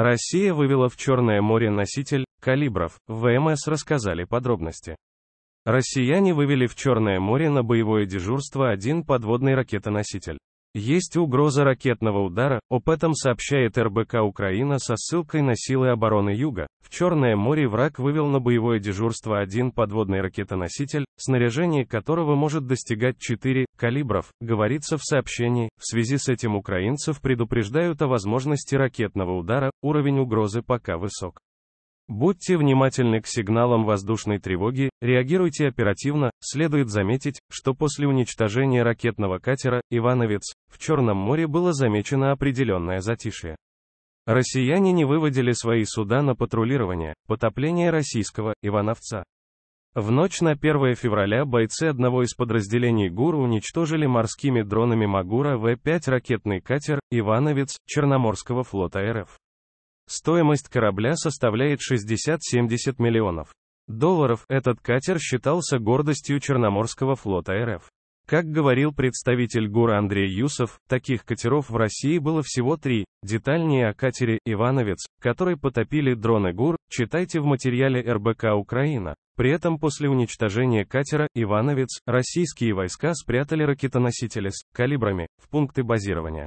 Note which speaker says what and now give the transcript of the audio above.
Speaker 1: Россия вывела в Черное море носитель «Калибров», в ВМС рассказали подробности. Россияне вывели в Черное море на боевое дежурство один подводный ракетоноситель. Есть угроза ракетного удара, об этом сообщает РБК Украина со ссылкой на силы обороны Юга. В Черное море враг вывел на боевое дежурство один подводный ракетоноситель, снаряжение которого может достигать 4 калибров, говорится в сообщении. В связи с этим украинцев предупреждают о возможности ракетного удара, уровень угрозы пока высок. Будьте внимательны к сигналам воздушной тревоги, реагируйте оперативно. Следует заметить, что после уничтожения ракетного катера «Ивановец» в Черном море было замечено определенное затишье. Россияне не выводили свои суда на патрулирование, потопление российского «Ивановца». В ночь на 1 февраля бойцы одного из подразделений ГУР уничтожили морскими дронами Магура В-5 ракетный катер «Ивановец» Черноморского флота РФ. Стоимость корабля составляет 60-70 миллионов долларов. Этот катер считался гордостью Черноморского флота РФ. Как говорил представитель ГУР Андрей Юсов, таких катеров в России было всего три. Детальнее о катере «Ивановец», который потопили дроны ГУР, читайте в материале РБК «Украина». При этом после уничтожения катера «Ивановец» российские войска спрятали ракетоносители с калибрами в пункты базирования.